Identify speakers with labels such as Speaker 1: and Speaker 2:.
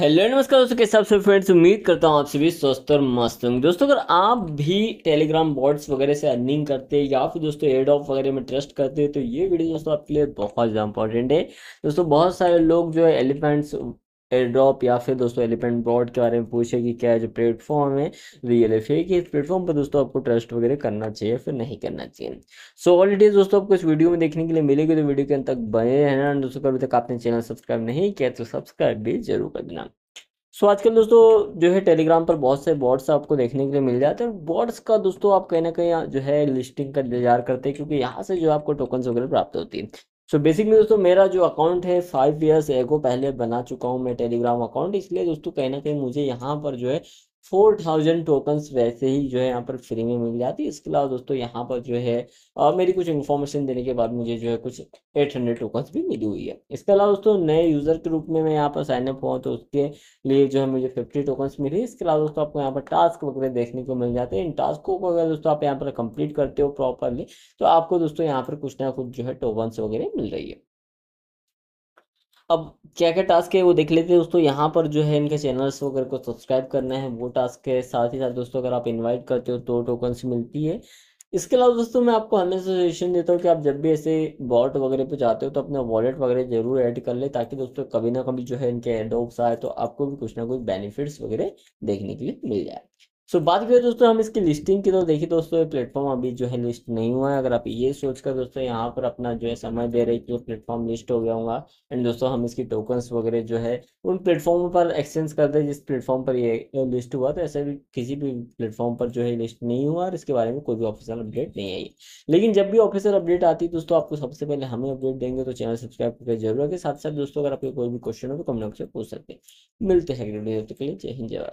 Speaker 1: hello नमस्कार दोस्तों के सबसे फ्रेंड्स उम्मीद करता हूँ आप सभी स्वस्थ और मस्त होंगे दोस्तों अगर आप भी टेलीग्राम बॉट्स वगैरह से अर्निंग करते हैं या फिर दोस्तों एड ऑफ वगैरह में ट्रस्ट करते हैं तो ये वीडियो दोस्तों आपके लिए बहुत ज़्यादा इंपॉर्टेंट है दोस्तों बहुत सारे लोग जो है एलिफेंट्स एयरड्रॉप या फिर दोस्तों एलिफेंट ब्रॉड के बारे में पूछे कि क्या जो प्लेटफॉर्म है रियल एफ कि इस प्लेटफॉर्म पर दोस्तों आपको ट्रस्ट वगैरह करना चाहिए फिर नहीं करना चाहिए सो ऑल इट दोस्तों आपको इस वीडियो में देखने के लिए मिलेगी तो वीडियो के अंत तक बने रहना दोस्तों अभी तक आपने चैनल सब्सक्राइब नहीं किया तो सब्सक्राइब भी जरूर कर देना सो so, आजकल दोस्तों जो है टेलीग्राम पर बहुत से बॉर्ड्स आपको देखने के लिए मिल जाते हैं बॉर्ड्स का दोस्तों आप कहीं ना कहीं जो है लिस्टिंग का इंतजार करते हैं क्योंकि यहाँ से जो आपको टोकन्स वगैरह प्राप्त होती है सो so बेसिकली दोस्तों मेरा जो अकाउंट है फाइव ईयर्स एगो पहले बना चुका हूँ मैं टेलीग्राम अकाउंट इसलिए दोस्तों कहीं ना कहीं मुझे यहाँ पर जो है फोर थाउजेंड टोकन्स वैसे ही जो है यहाँ पर फ्री में मिल जाती है इसके अलावा दोस्तों यहाँ पर जो है आ, मेरी कुछ इन्फॉर्मेशन देने के बाद मुझे जो है कुछ एट हंड्रेड टोकन्स भी मिली हुई है इसके अलावा दोस्तों नए यूज़र के रूप में मैं यहाँ पर साइन अप हुआ तो उसके लिए जो है मुझे फिफ्टी टोकन्स मिली इसके अलावा दोस्तों आपको यहाँ पर टास्क वगैरह देखने को मिल जाते हैं इन टास्कों को अगर दोस्तों आप यहाँ पर कंप्लीट करते हो प्रॉपरली तो आपको दोस्तों यहाँ पर कुछ ना कुछ जो है टोकन्स वगैरह मिल रही है अब क्या क्या टास्क है वो देख लेते हैं दोस्तों यहाँ पर जो है इनके चैनल्स वगैरह को सब्सक्राइब करना है वो टास्क है साथ ही साथ दोस्तों अगर आप इनवाइट करते हो तो टोकन्स मिलती है इसके अलावा दोस्तों मैं आपको हमेशा सजेशन देता हूँ कि आप जब भी ऐसे बॉट वगैरह पे जाते हो तो अपना वॉलेट वगैरह जरूर ऐड कर ले ताकि दोस्तों कभी ना कभी जो है इनके एडोप्स आए तो आपको भी कुछ ना कुछ बेनिफिट्स वगैरह देखने के लिए मिल जाए सो so, बात करें दोस्तों हम इसकी लिस्टिंग की तो देखिए दोस्तों ये प्लेटफॉर्म अभी जो है लिस्ट नहीं हुआ है अगर आप ये सोचकर दोस्तों यहाँ पर अपना जो है समय दे रहे कि प्लेटफॉर्म लिस्ट हो गया होगा एंड दोस्तों हम इसकी टोकन्स वगैरह जो है उन प्लेटफॉर्म पर एक्सचेंज कर दे जिस प्लेटफॉर्म पर ये लिस्ट हुआ तो ऐसे भी किसी भी प्लेटफॉर्म पर जो है लिस्ट नहीं हुआ और इसके बारे में कोई भी ऑफिसियल अपडेट नहीं आई लेकिन जब भी ऑफिसियल अपडेट आती है दोस्तों आपको सबसे पहले हमें अपडेट देंगे तो चैनल सब्सक्राइब करके जरूर रखें साथ साथ दोस्तों अगर आपके कोई भी क्वेश्चन हो तो कमेंट बॉक्स में पूछ सकते हैं मिलते हैं जय हिंद जय